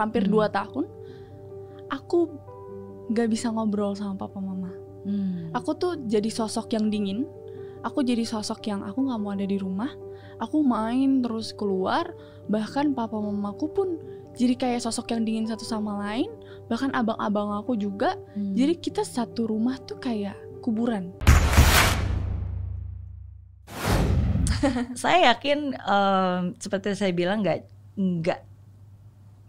hampir hmm. dua tahun aku gak bisa ngobrol sama papa mama hmm. aku tuh jadi sosok yang dingin aku jadi sosok yang aku gak mau ada di rumah aku main terus keluar bahkan papa mamaku pun jadi kayak sosok yang dingin satu sama lain bahkan abang-abang aku juga hmm. jadi kita satu rumah tuh kayak kuburan saya yakin um, seperti saya bilang nggak nggak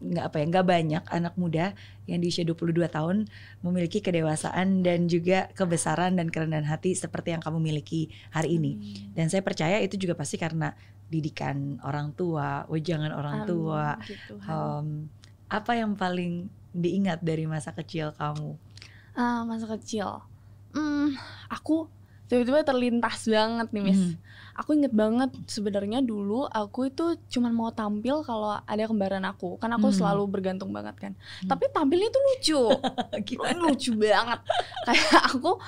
nggak apa ya nggak banyak anak muda yang di usia 22 tahun memiliki kedewasaan dan juga kebesaran dan kerendahan hati seperti yang kamu miliki hari ini. Hmm. Dan saya percaya itu juga pasti karena didikan orang tua, wejangan orang Amin, tua. um, apa yang paling diingat dari masa kecil kamu? Uh, masa kecil, hmm, aku tiba-tiba terlintas banget nih Miss. Hmm. Aku inget banget sebenarnya dulu aku itu cuman mau tampil kalau ada kembaran aku. Kan aku hmm. selalu bergantung banget kan. Hmm. Tapi tampilnya tuh lucu. lucu banget. Kayak aku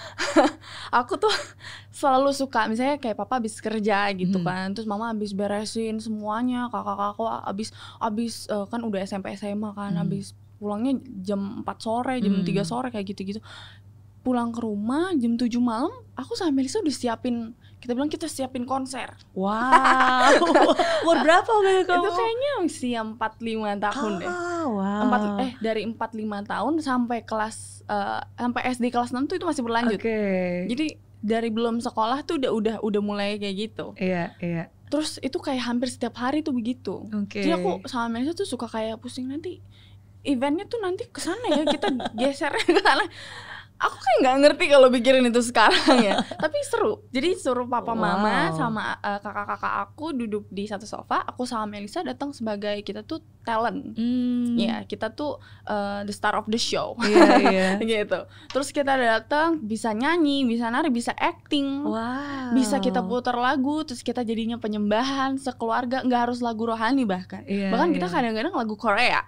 aku tuh selalu suka misalnya kayak papa habis kerja gitu hmm. kan. Terus mama habis beresin semuanya, kakak-kakak habis habis uh, kan udah SMP SMA kan hmm. habis pulangnya jam 4 sore, jam hmm. 3 sore kayak gitu-gitu pulang ke rumah jam 7 malam aku sama Melisa udah siapin kita bilang kita siapin konser wow umur berapa kamu itu kayaknya usia 5 tahun ah, deh wow. 4, eh dari 5 tahun sampai kelas uh, sampai SD kelas 6 tuh itu masih berlanjut okay. jadi dari belum sekolah tuh udah udah udah mulai kayak gitu iya iya terus itu kayak hampir setiap hari tuh begitu okay. jadi aku sama Melisa tuh suka kayak pusing nanti eventnya tuh nanti kesana ya kita geser ke sana aku kayak nggak ngerti kalau pikirin itu sekarang ya tapi seru jadi suruh papa wow. mama sama uh, kakak-kakak aku duduk di satu sofa aku sama Melissa datang sebagai kita tuh talent hmm. ya kita tuh uh, the star of the show yeah, yeah. gitu terus kita datang bisa nyanyi bisa nari bisa acting wow. bisa kita putar lagu terus kita jadinya penyembahan sekeluarga nggak harus lagu rohani bahkan yeah, bahkan yeah. kita iya. kadang-kadang lagu Korea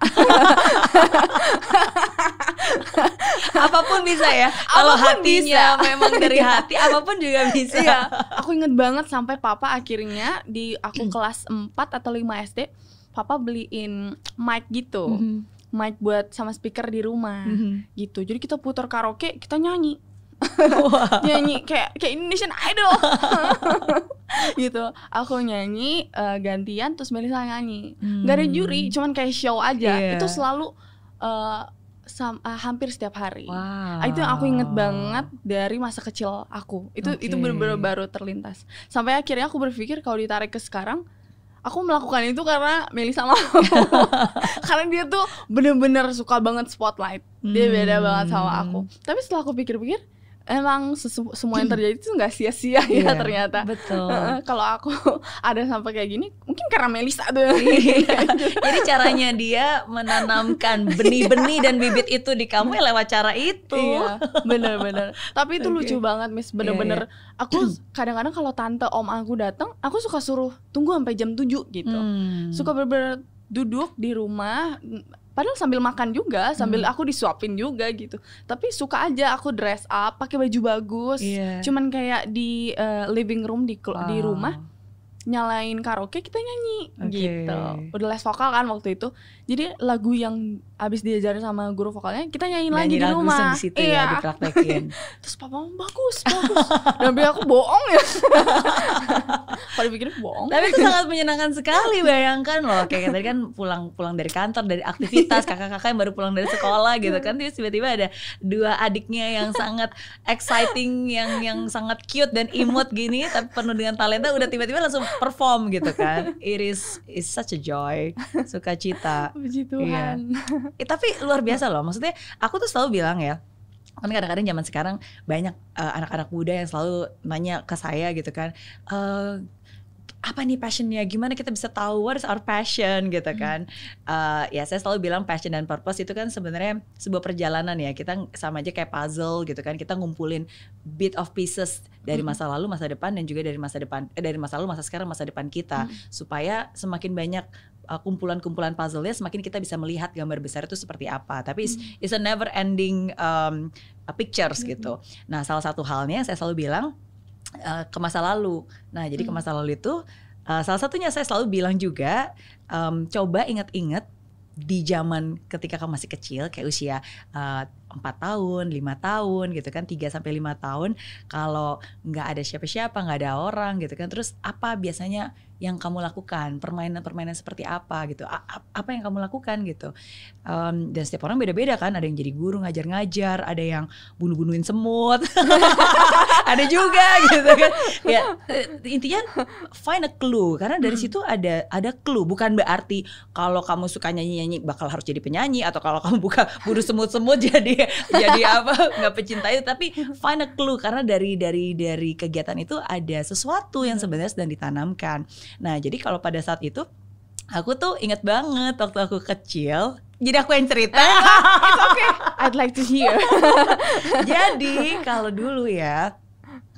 apapun bisa ya ya. Kalau hatinya bisa. Ya, memang dari hati apapun juga bisa. Iya. Aku inget banget sampai papa akhirnya di aku hmm. kelas 4 atau 5 SD, papa beliin mic gitu. Mm -hmm. Mic buat sama speaker di rumah mm -hmm. gitu. Jadi kita putar karaoke, kita nyanyi. wow. nyanyi kayak kayak Indonesian Idol gitu aku nyanyi uh, gantian terus Melisa nyanyi hmm. gak ada juri cuman kayak show aja yeah. itu selalu uh, sam, uh, hampir setiap hari. Wow. Itu yang aku inget banget dari masa kecil aku. Itu okay. itu benar-benar baru terlintas. Sampai akhirnya aku berpikir kalau ditarik ke sekarang, aku melakukan itu karena sama aku. karena dia tuh bener-bener suka banget spotlight. Dia beda banget sama hmm. aku. Tapi setelah aku pikir-pikir, emang semua yang hmm. terjadi itu nggak sia-sia ya yeah, ternyata. Betul. kalau aku ada sampai kayak gini, mungkin karena Melisa tuh. Iya. iya. Jadi caranya dia menanamkan benih-benih dan bibit itu di kamu ya lewat cara itu. Iya, bener benar Tapi itu okay. lucu banget, Miss. Iya, bener-bener. Yeah, yeah. Aku kadang-kadang kalau tante om aku datang, aku suka suruh tunggu sampai jam 7 gitu. Hmm. Suka bener-bener duduk di rumah padahal sambil makan juga sambil hmm. aku disuapin juga gitu tapi suka aja aku dress up pakai baju bagus yeah. cuman kayak di uh, living room di di ah. rumah nyalain karaoke kita nyanyi okay. gitu udah les vokal kan waktu itu jadi lagu yang abis diajarin sama guru vokalnya kita nyanyi, nyanyi lagi di rumah situ ya, iya. ya dipraktekin terus papa bagus bagus dan bilang aku bohong ya kalau bikin bohong tapi itu sangat menyenangkan sekali bayangkan loh kayak tadi kan pulang pulang dari kantor dari aktivitas iya. kakak-kakak yang baru pulang dari sekolah gitu kan terus tiba-tiba ada dua adiknya yang sangat exciting yang yang sangat cute dan imut gini tapi penuh dengan talenta udah tiba-tiba langsung perform gitu kan. It is is such a joy, sukacita. Puji iya. Tuhan. Iya. Eh, tapi luar biasa loh. Maksudnya aku tuh selalu bilang ya, kan kadang-kadang zaman sekarang banyak eh, anak-anak uh, muda yang selalu nanya ke saya gitu kan, Uh, apa nih passionnya gimana kita bisa tahu what is our passion gitu hmm. kan hmm. uh, ya saya selalu bilang passion dan purpose itu kan sebenarnya sebuah perjalanan ya kita sama aja kayak puzzle gitu kan kita ngumpulin bit of pieces dari hmm. masa lalu masa depan dan juga dari masa depan eh, dari masa lalu masa sekarang masa depan kita hmm. supaya semakin banyak eh, kumpulan-kumpulan puzzle-nya semakin kita bisa melihat gambar besar itu seperti apa tapi it's, hmm. it's a never ending um, pictures hmm. gitu nah salah satu halnya saya selalu bilang uh, ke masa lalu. Nah, jadi hmm. ke masa lalu itu uh, salah satunya saya selalu bilang juga um, coba ingat-ingat di zaman ketika kamu masih kecil kayak usia eh, empat uh, tahun, lima tahun gitu kan, 3 sampai lima tahun kalau nggak ada siapa-siapa, nggak ada orang gitu kan. Terus apa biasanya yang kamu lakukan? Permainan-permainan seperti apa gitu? A apa yang kamu lakukan gitu? Um, dan setiap orang beda-beda kan, ada yang jadi guru ngajar-ngajar, ada yang bunuh-bunuhin semut. ada juga gitu kan ya eh, intinya find a clue karena dari hmm. situ ada ada clue bukan berarti kalau kamu suka nyanyi nyanyi bakal harus jadi penyanyi atau kalau kamu buka buru semut semut jadi jadi apa nggak pecinta itu tapi find a clue karena dari dari dari kegiatan itu ada sesuatu yang hmm. sebenarnya sedang ditanamkan nah jadi kalau pada saat itu Aku tuh inget banget waktu aku kecil jadi aku yang cerita. It's okay. I'd like to hear. Jadi kalau dulu ya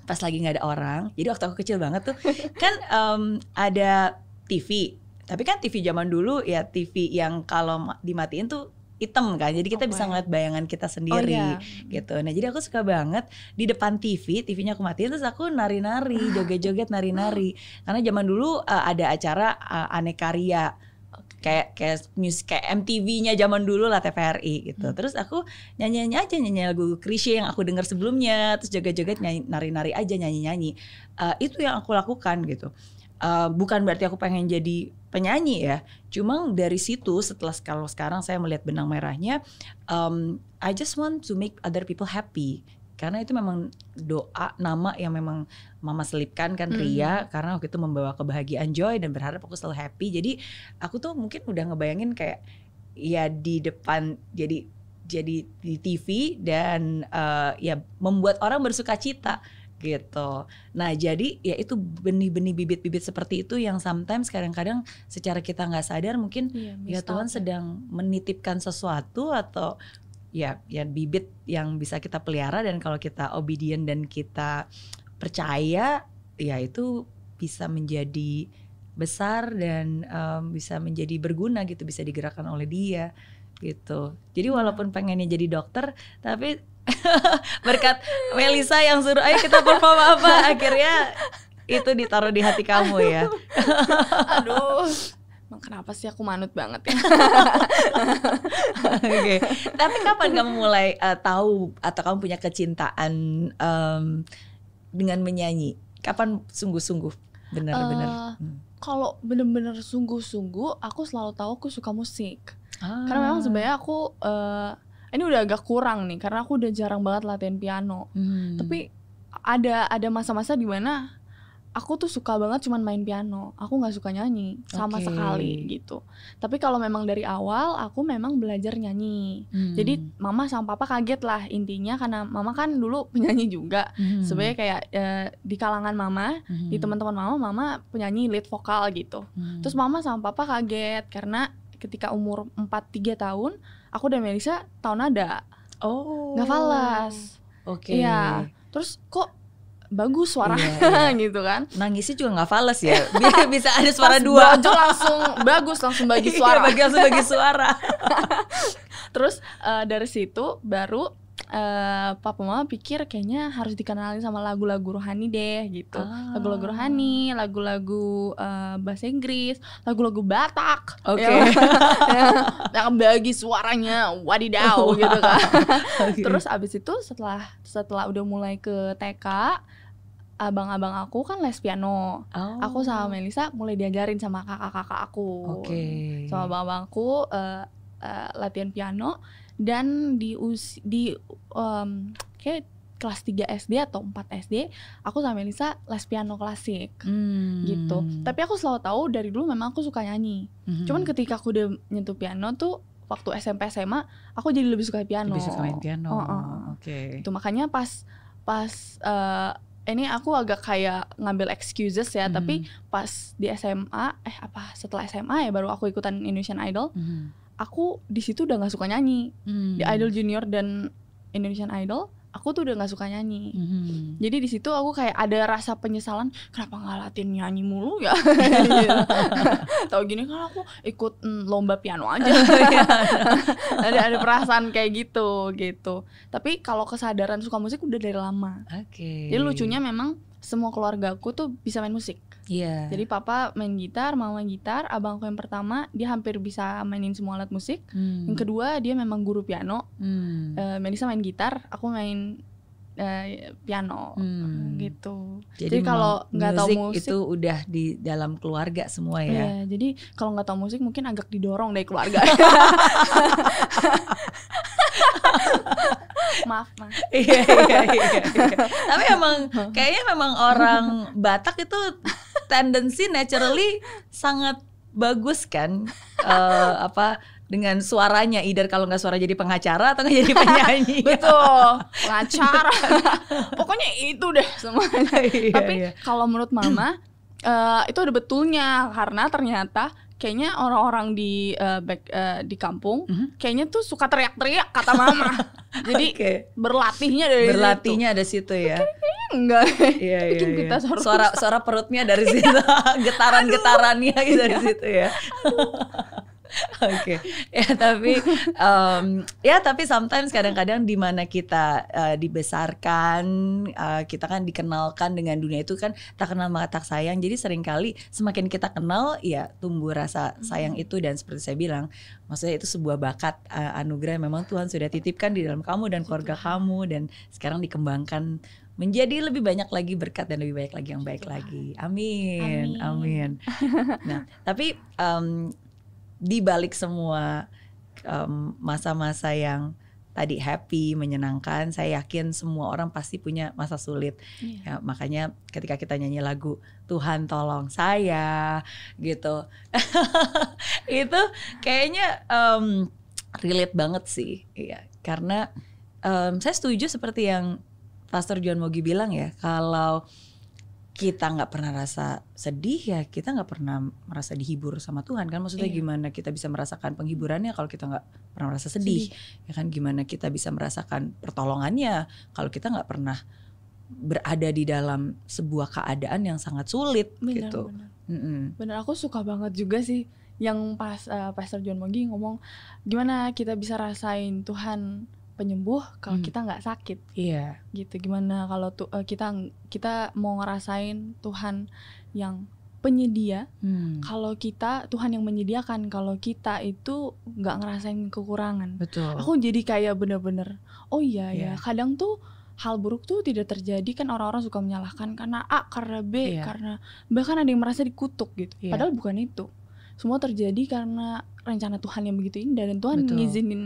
pas lagi nggak ada orang. Jadi waktu aku kecil banget tuh kan um, ada TV. Tapi kan TV zaman dulu ya TV yang kalau dimatiin tuh hitam kan jadi kita okay. bisa ngeliat bayangan kita oh, sendiri oh, iya. gitu nah jadi aku suka banget di depan TV TV-nya aku matiin terus aku nari-nari joget-joget nari-nari karena zaman dulu uh, ada acara uh, aneka ria kayak kayak music kayak MTV-nya zaman dulu lah TVRI gitu. Hmm. Terus aku nyanyi-nyanyi aja nyanyi lagu Krisye yang aku dengar sebelumnya, terus joget-joget nari-nari aja nyanyi-nyanyi. Uh, itu yang aku lakukan gitu. Uh, bukan berarti aku pengen jadi penyanyi ya. Cuma dari situ setelah kalau sekarang saya melihat benang merahnya, um, I just want to make other people happy karena itu memang doa nama yang memang mama selipkan kan hmm. Ria karena waktu itu membawa kebahagiaan joy dan berharap aku selalu happy jadi aku tuh mungkin udah ngebayangin kayak ya di depan jadi jadi di TV dan uh, ya membuat orang bersuka cita gitu. Nah jadi ya itu benih-benih bibit-bibit seperti itu yang sometimes kadang-kadang secara kita nggak sadar mungkin iya, ya, ya Tuhan sedang menitipkan sesuatu atau ya ya bibit yang bisa kita pelihara dan kalau kita obedient dan kita percaya ya itu bisa menjadi besar dan um, bisa menjadi berguna gitu bisa digerakkan oleh dia gitu jadi walaupun pengennya jadi dokter tapi berkat Melisa yang suruh ayo kita perform apa akhirnya itu ditaruh di hati kamu ya aduh Emang kenapa sih aku manut banget ya? Oke. okay. Tapi kapan kamu mulai uh, tahu atau kamu punya kecintaan um, dengan menyanyi? Kapan sungguh-sungguh benar-benar? Uh, hmm. Kalau benar-benar sungguh-sungguh, aku selalu tahu aku suka musik. Ah. Karena memang sebenarnya aku uh, ini udah agak kurang nih karena aku udah jarang banget latihan piano. Hmm. Tapi ada ada masa-masa di mana aku tuh suka banget cuman main piano. Aku nggak suka nyanyi sama okay. sekali gitu. Tapi kalau memang dari awal aku memang belajar nyanyi. Hmm. Jadi mama sama papa kaget lah intinya karena mama kan dulu penyanyi juga. Hmm. Sebenarnya kayak e, di kalangan mama, hmm. di teman-teman mama, mama penyanyi lead vokal gitu. Hmm. Terus mama sama papa kaget karena ketika umur 4 3 tahun aku dan Melisa tahun ada. Oh. Nggak falas. Oke. Okay. Iya. Terus kok bagus suara iya, iya. gitu kan nangisnya juga nggak fals ya bisa bisa ada suara Pas dua Bajo langsung bagus langsung bagi iya, suara bagi langsung bagi suara terus uh, dari situ baru Eh, papa mama pikir kayaknya harus dikenalin sama lagu-lagu rohani deh gitu. Ah. Lagu-lagu ah. rohani, lagu-lagu uh, bahasa Inggris, lagu-lagu Batak. Oke. Okay. Ya ya kan? Yang, bagi suaranya wadidaw gitu kan. okay. Terus abis itu setelah setelah udah mulai ke TK abang-abang aku kan les piano. Oh. Aku sama oh. Melisa mulai diajarin sama kakak-kakak aku. Okay. Sama abang-abangku uh, eh, uh, latihan piano dan di usi, di um, kayak kelas 3 SD atau 4 SD aku sama Elisa les piano klasik hmm. gitu tapi aku selalu tahu dari dulu memang aku suka nyanyi hmm. cuman ketika aku udah nyentuh piano tuh waktu SMP SMA aku jadi lebih suka piano lebih suka main piano oh, oh. oke okay. itu makanya pas pas uh, ini aku agak kayak ngambil excuses ya, mm tapi hmm. pas di SMA, eh apa setelah SMA ya baru aku ikutan Indonesian Idol. Mm aku di situ udah nggak suka nyanyi hmm. di Idol Junior dan Indonesian Idol aku tuh udah nggak suka nyanyi hmm. jadi di situ aku kayak ada rasa penyesalan kenapa nggak latihan nyanyi mulu ya tau gini kan aku ikut mm, lomba piano aja iya. ada ada perasaan kayak gitu gitu tapi kalau kesadaran suka musik udah dari lama okay. jadi lucunya memang semua keluarga aku tuh bisa main musik Yeah. Jadi papa main gitar, mama main gitar, abangku yang pertama dia hampir bisa mainin semua alat musik. Hmm. Yang kedua dia memang guru piano. Hmm. Uh, eh, Melisa main gitar, aku main uh, piano hmm. gitu. Jadi, jadi kalau nggak tahu musik itu udah di dalam keluarga semua ya. yeah, jadi kalau nggak tahu musik mungkin agak didorong dari keluarga. maaf maaf. iya, iya, iya, iya. tapi emang kayaknya memang orang Batak itu tendensi naturally sangat bagus kan uh, apa dengan suaranya either kalau nggak suara jadi pengacara atau nggak jadi penyanyi betul pengacara pokoknya itu deh semuanya iya, tapi iya. kalau menurut mama uh, itu ada betulnya karena ternyata kayaknya orang-orang di uh, back, uh, di kampung mm -hmm. kayaknya tuh suka teriak-teriak kata mama. Jadi okay. berlatihnya dari berlatihnya ada situ ya. Enggak. Iya, iya, Bikin iya. kita suara suara, perutnya dari iya. situ, getaran-getarannya gitu dari situ ya. Oke, okay. ya tapi um, ya tapi sometimes kadang-kadang di mana kita uh, dibesarkan, uh, kita kan dikenalkan dengan dunia itu kan tak kenal maka tak sayang. Jadi seringkali semakin kita kenal, ya tumbuh rasa sayang mm-hmm. itu dan seperti saya bilang, maksudnya itu sebuah bakat uh, anugerah yang memang Tuhan sudah titipkan di dalam kamu dan keluarga kamu dan sekarang dikembangkan menjadi lebih banyak lagi berkat dan lebih banyak lagi yang baik lagi. Amin, amin. amin. Nah, tapi um, di balik semua um, masa-masa um, yang tadi happy, menyenangkan, saya yakin semua orang pasti punya masa sulit. Yeah. Ya, makanya ketika kita nyanyi lagu Tuhan tolong saya gitu. itu kayaknya um, relate banget sih. Iya, karena um, saya setuju seperti yang Pastor John Mogi bilang ya, kalau kita nggak pernah rasa sedih ya kita nggak pernah merasa dihibur sama Tuhan kan maksudnya iya. gimana kita bisa merasakan penghiburannya kalau kita nggak pernah merasa sedih. sedih ya kan gimana kita bisa merasakan pertolongannya kalau kita nggak pernah berada di dalam sebuah keadaan yang sangat sulit bener, gitu bener. Mm -hmm. bener aku suka banget juga sih yang pas uh, Pastor John Mogi ngomong gimana kita bisa rasain Tuhan penyembuh kalau hmm. kita nggak sakit. Iya. Yeah. Gitu. Gimana kalau tuh eh, kita kita mau ngerasain Tuhan yang penyedia hmm. kalau kita Tuhan yang menyediakan kalau kita itu nggak ngerasain kekurangan betul aku jadi kayak bener-bener oh iya yeah. ya iya. kadang tuh hal buruk tuh tidak terjadi kan orang-orang suka menyalahkan karena A karena B yeah. karena bahkan ada yang merasa dikutuk gitu yeah. padahal bukan itu semua terjadi karena rencana Tuhan yang begitu indah dan Tuhan betul. ngizinin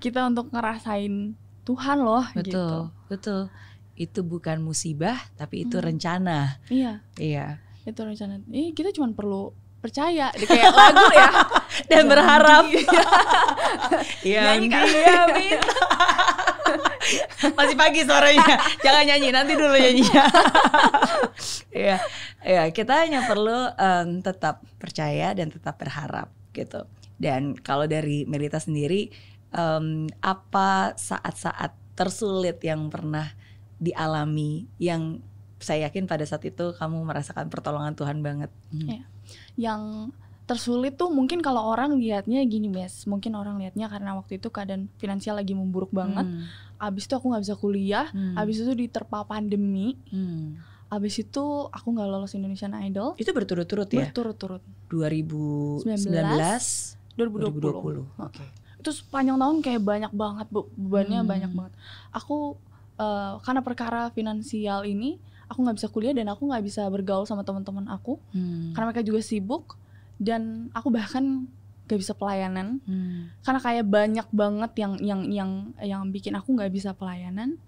kita untuk ngerasain Tuhan loh gitu. betul, gitu. Betul. Itu bukan musibah tapi itu hmm. rencana. Iya. Iya. Itu rencana. Eh kita cuma perlu percaya kayak lagu ya dan berharap. Iya. Iya. Dia Masih pagi suaranya. Jangan nyanyi, nanti dulu nyanyinya. ya, ya kita hanya perlu um, tetap percaya dan tetap berharap gitu. Dan kalau dari Melita sendiri, um, apa saat-saat tersulit yang pernah dialami yang saya yakin pada saat itu kamu merasakan pertolongan Tuhan banget. Hmm. Ya. Yang tersulit tuh mungkin kalau orang lihatnya gini mes mungkin orang lihatnya karena waktu itu keadaan finansial lagi memburuk banget. Hmm abis itu aku nggak bisa kuliah hmm. abis itu diterpa pandemi hmm. Abis itu aku nggak lolos Indonesian Idol. Itu berturut-turut ya? Berturut-turut. 2019, 2020. 2020. Oke. Okay. Itu sepanjang tahun kayak banyak banget bebannya hmm. banyak banget. Aku uh, karena perkara finansial ini aku nggak bisa kuliah dan aku nggak bisa bergaul sama teman-teman aku hmm. karena mereka juga sibuk dan aku bahkan gak bisa pelayanan hmm. karena kayak banyak banget yang yang yang yang bikin aku nggak bisa pelayanan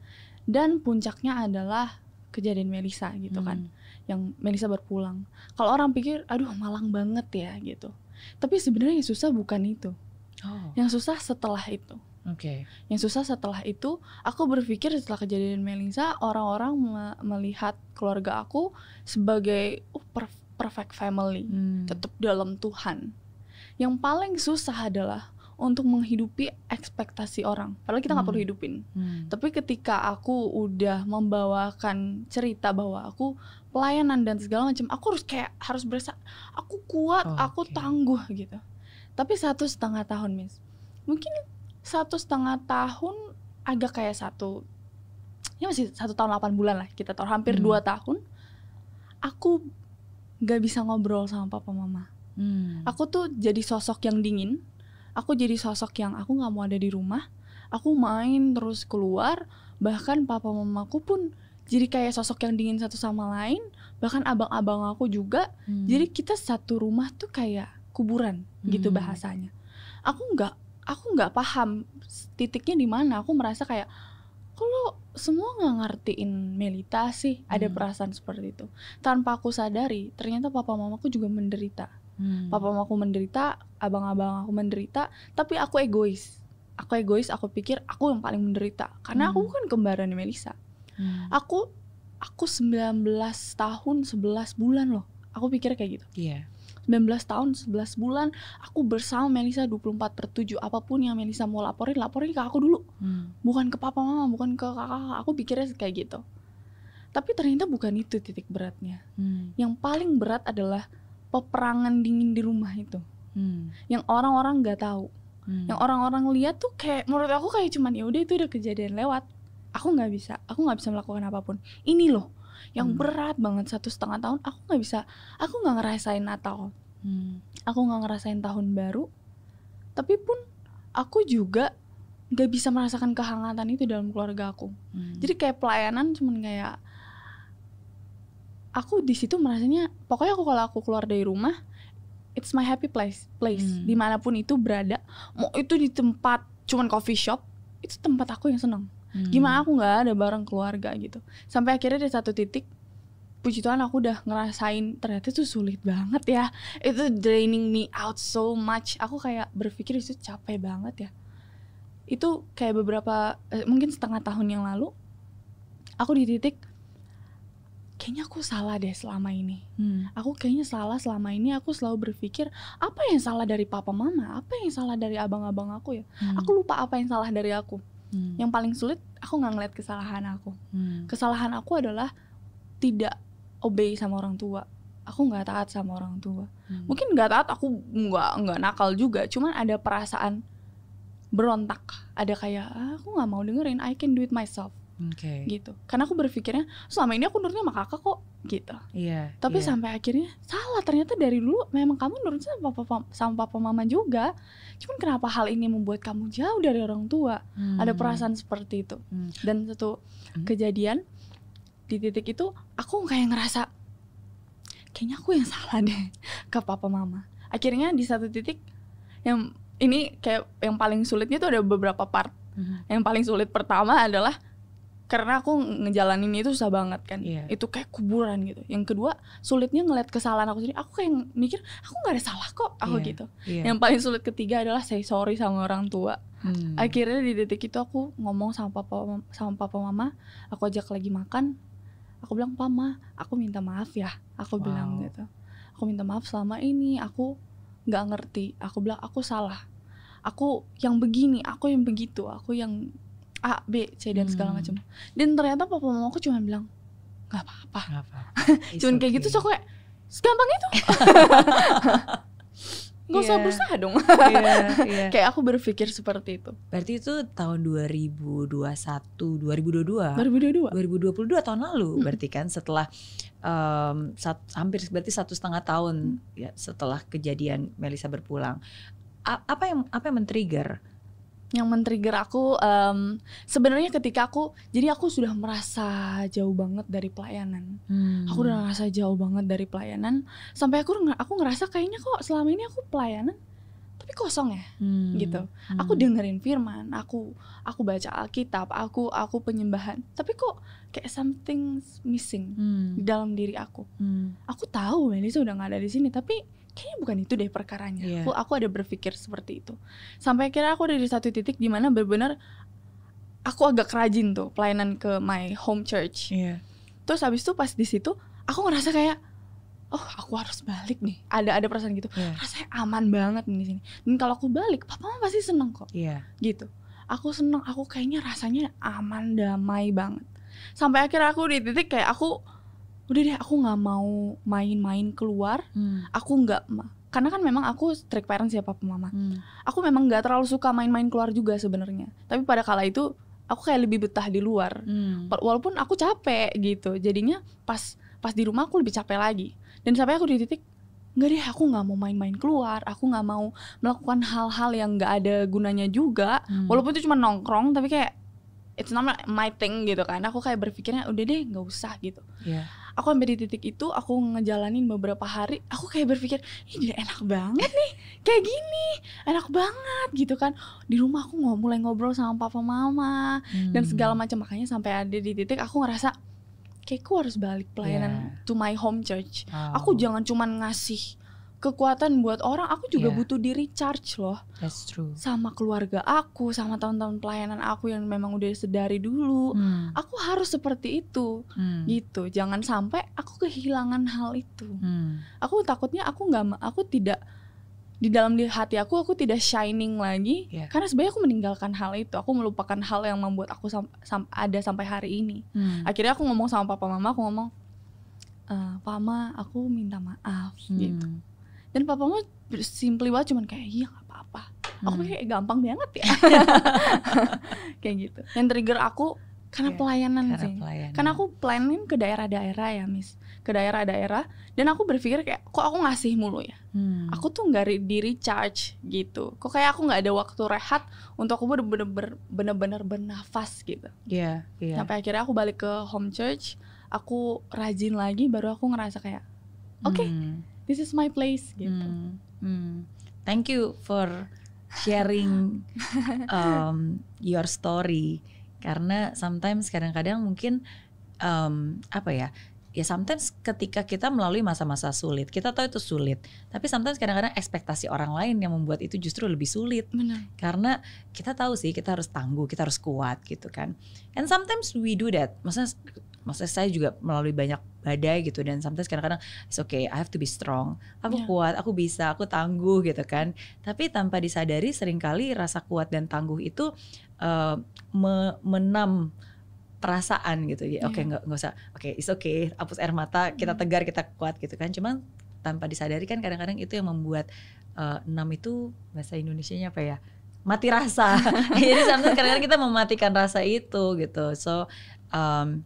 dan puncaknya adalah kejadian Melisa gitu kan. hmm. kan yang Melisa berpulang kalau orang pikir aduh malang banget ya gitu tapi sebenarnya yang susah bukan itu oh. yang susah setelah itu Oke. Okay. Yang susah setelah itu, aku berpikir setelah kejadian Melisa, orang-orang melihat keluarga aku sebagai oh, perfect family, hmm. tetap dalam Tuhan yang paling susah adalah untuk menghidupi ekspektasi orang. Padahal kita nggak hmm. perlu hidupin. Hmm. Tapi ketika aku udah membawakan cerita bahwa aku pelayanan dan segala macam, aku harus kayak harus berasa aku kuat, oh, aku tangguh gitu. Tapi satu setengah tahun, Miss. Mungkin satu setengah tahun agak kayak satu, ya masih satu tahun delapan bulan lah kita tahu hampir hmm. dua tahun. Aku nggak bisa ngobrol sama papa mama Hmm. Aku tuh jadi sosok yang dingin. Aku jadi sosok yang aku nggak mau ada di rumah. Aku main terus keluar. Bahkan papa mamaku pun jadi kayak sosok yang dingin satu sama lain. Bahkan abang-abang aku juga. Hmm. Jadi kita satu rumah tuh kayak kuburan gitu hmm. gitu bahasanya. Aku nggak aku nggak paham titiknya di mana. Aku merasa kayak kalau semua nggak ngertiin Melita sih ada hmm. perasaan seperti itu tanpa aku sadari ternyata papa mamaku juga menderita hmm. papa aku menderita abang-abang aku menderita tapi aku egois aku egois aku pikir aku yang paling menderita karena hmm. aku bukan kembaran Melisa hmm. aku aku 19 tahun 11 bulan loh aku pikir kayak gitu iya yeah. 19 tahun 11 bulan aku bersama Melisa 24 per 7 apapun yang Melisa mau laporin laporin ke aku dulu hmm. bukan ke papa mama bukan ke kakak aku pikirnya kayak gitu tapi ternyata bukan itu titik beratnya hmm. yang paling berat adalah peperangan dingin di rumah itu hmm. yang orang-orang nggak -orang tahu hmm. yang orang-orang lihat tuh kayak menurut aku kayak cuman ya udah itu udah kejadian lewat aku nggak bisa aku nggak bisa melakukan apapun ini loh yang hmm. berat banget satu setengah tahun aku nggak bisa aku nggak ngerasain Natal hmm. aku nggak ngerasain tahun baru tapi pun aku juga nggak bisa merasakan kehangatan itu dalam keluarga aku hmm. jadi kayak pelayanan cuman kayak aku di situ merasanya pokoknya aku kalau aku keluar dari rumah it's my happy place place hmm. dimanapun itu berada mau itu di tempat cuman coffee shop itu tempat aku yang seneng hmm. gimana aku nggak ada bareng keluarga gitu sampai akhirnya di satu titik puji Tuhan aku udah ngerasain ternyata itu sulit banget ya itu draining me out so much aku kayak berpikir itu capek banget ya itu kayak beberapa eh, mungkin setengah tahun yang lalu aku di titik kayaknya aku salah deh selama ini. Hmm. Aku kayaknya salah selama ini. Aku selalu berpikir apa yang salah dari papa mama, apa yang salah dari abang-abang aku ya. Hmm. Aku lupa apa yang salah dari aku. Hmm. Yang paling sulit aku nggak ngeliat kesalahan aku. Hmm. Kesalahan aku adalah tidak obey sama orang tua. Aku nggak taat sama orang tua. Hmm. Mungkin nggak taat aku nggak nggak nakal juga. Cuman ada perasaan berontak. Ada kayak ah, aku nggak mau dengerin. I can do it myself okay. gitu karena aku berpikirnya selama ini aku nurutnya sama kakak kok gitu iya yeah, tapi yeah. sampai akhirnya salah ternyata dari dulu memang kamu nurut sama papa sama papa mama juga cuman kenapa hal ini membuat kamu jauh dari orang tua hmm. ada perasaan seperti itu hmm. dan satu hmm. kejadian di titik itu aku kayak ngerasa kayaknya aku yang salah deh ke papa mama akhirnya di satu titik yang ini kayak yang paling sulitnya tuh ada beberapa part Mm hmm Yang paling sulit pertama adalah karena aku ngejalanin itu susah banget kan yeah. itu kayak kuburan gitu yang kedua sulitnya ngeliat kesalahan aku sendiri aku kayak mikir aku nggak ada salah kok aku yeah. gitu yeah. yang paling sulit ketiga adalah saya sorry sama orang tua hmm. akhirnya di detik itu aku ngomong sama papa sama papa mama aku ajak lagi makan aku bilang papa, aku minta maaf ya aku wow. bilang gitu aku minta maaf selama ini aku nggak ngerti aku bilang aku salah aku yang begini aku yang begitu aku yang A B C dan hmm. segala macam dan ternyata papa mama aku cuma bilang nggak apa-apa cuman okay. kayak gitu so kayak segampang itu Gak usah yeah. berusaha dong yeah, iya. yeah. kayak aku berpikir seperti itu berarti itu tahun 2021 2022 2022 2022 tahun lalu hmm. berarti kan setelah um, sat, hampir berarti satu setengah tahun hmm. ya setelah kejadian Melisa berpulang A apa yang apa yang men-trigger yang men-trigger aku um, sebenarnya ketika aku jadi aku sudah merasa jauh banget dari pelayanan. Hmm. Aku udah merasa jauh banget dari pelayanan sampai aku aku ngerasa kayaknya kok selama ini aku pelayanan tapi kosong ya hmm. gitu. Hmm. Aku dengerin firman, aku aku baca Alkitab, aku aku penyembahan, tapi kok kayak something missing hmm. dalam diri aku. Hmm. Aku tahu Melisa udah nggak ada di sini tapi kayaknya bukan itu deh perkaranya. Yeah. Aku aku ada berpikir seperti itu. Sampai akhirnya aku udah di satu titik di mana benar-benar aku agak rajin tuh pelayanan ke my home church. Yeah. Terus habis itu pas di situ aku ngerasa kayak oh aku harus balik nih ada ada perasaan gitu yeah. rasanya aman banget nih di sini dan kalau aku balik papa mama pasti seneng kok yeah. gitu aku seneng aku kayaknya rasanya aman damai banget sampai akhirnya aku di titik kayak aku udah deh aku nggak mau main-main keluar hmm. aku nggak karena kan memang aku strict parents ya papa mama hmm. aku memang nggak terlalu suka main-main keluar juga sebenarnya tapi pada kala itu aku kayak lebih betah di luar hmm. walaupun aku capek gitu jadinya pas pas di rumah aku lebih capek lagi dan sampai aku di titik nggak deh aku nggak mau main-main keluar aku nggak mau melakukan hal-hal yang nggak ada gunanya juga hmm. walaupun itu cuma nongkrong tapi kayak it's namanya my thing gitu kan aku kayak berpikirnya udah deh nggak usah gitu yeah aku sampai di titik itu aku ngejalanin beberapa hari aku kayak berpikir ini enak banget nih kayak gini enak banget gitu kan di rumah aku nggak mulai ngobrol sama papa mama hmm. dan segala macam makanya sampai ada di titik aku ngerasa kayak kayakku harus balik pelayanan yeah. to my home church oh. aku jangan cuman ngasih kekuatan buat orang aku juga yeah. butuh di recharge loh That's true. sama keluarga aku sama teman-teman pelayanan aku yang memang udah sedari dulu hmm. aku harus seperti itu hmm. gitu jangan sampai aku kehilangan hal itu hmm. aku takutnya aku nggak aku tidak di dalam hati aku aku tidak shining lagi yeah. karena sebenarnya aku meninggalkan hal itu aku melupakan hal yang membuat aku sam sam ada sampai hari ini hmm. akhirnya aku ngomong sama papa mama aku ngomong e, eh, papa aku minta maaf hmm. gitu dan papa mau simply banget cuman kayak iya gak apa-apa hmm. aku kayak gampang banget ya kayak gitu yang trigger aku karena yeah, pelayanan karena sih pelayanan. karena aku planning ke daerah-daerah ya miss ke daerah-daerah dan aku berpikir kayak kok aku ngasih mulu ya hmm. aku tuh nggak di recharge gitu kok kayak aku nggak ada waktu rehat untuk aku bener-bener bener-bener bernafas gitu Iya yeah, sampai akhirnya aku balik ke home church aku rajin lagi baru aku ngerasa kayak oke okay, hmm this is my place gitu. Hmm. Hmm. Thank you for sharing um, your story karena sometimes kadang-kadang mungkin um, apa ya ya sometimes ketika kita melalui masa-masa sulit kita tahu itu sulit tapi sometimes kadang-kadang ekspektasi orang lain yang membuat itu justru lebih sulit Benar. karena kita tahu sih kita harus tangguh kita harus kuat gitu kan and sometimes we do that maksudnya maksudnya saya juga melalui banyak badai gitu dan sometimes kadang-kadang it's okay I have to be strong aku yeah. kuat aku bisa aku tangguh gitu kan tapi tanpa disadari seringkali rasa kuat dan tangguh itu uh, me menam perasaan gitu ya oke okay, nggak nggak usah oke okay, it's okay hapus air mata kita mm. tegar kita kuat gitu kan cuman tanpa disadari kan kadang-kadang itu yang membuat uh, enam itu bahasa Indonesia-nya apa ya mati rasa jadi sometimes kadang-kadang kita mematikan rasa itu gitu so um,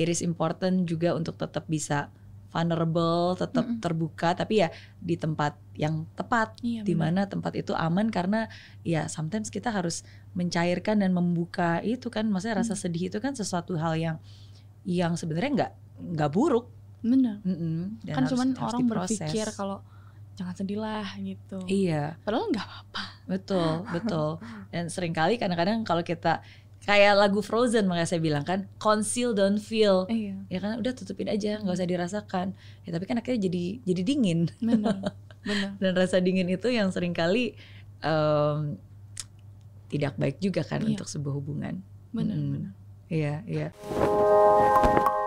it is important juga untuk tetap bisa vulnerable, tetap mm -hmm. terbuka, tapi ya di tempat yang tepat, iya, di mana tempat itu aman karena ya sometimes kita harus mencairkan dan membuka itu kan, maksudnya rasa mm. sedih itu kan sesuatu hal yang yang sebenarnya nggak nggak buruk, benar, mm -mm. kan harus, cuman harus orang diproses. berpikir kalau jangan sedih lah gitu, iya, padahal nggak apa-apa, betul betul, dan seringkali kadang-kadang kalau kita kayak lagu Frozen makanya saya bilang kan conceal don't feel iya. ya kan udah tutupin aja nggak usah dirasakan ya tapi kan akhirnya jadi jadi dingin benar, benar. dan rasa dingin itu yang sering um, tidak baik juga kan iya. untuk sebuah hubungan benar hmm. benar iya iya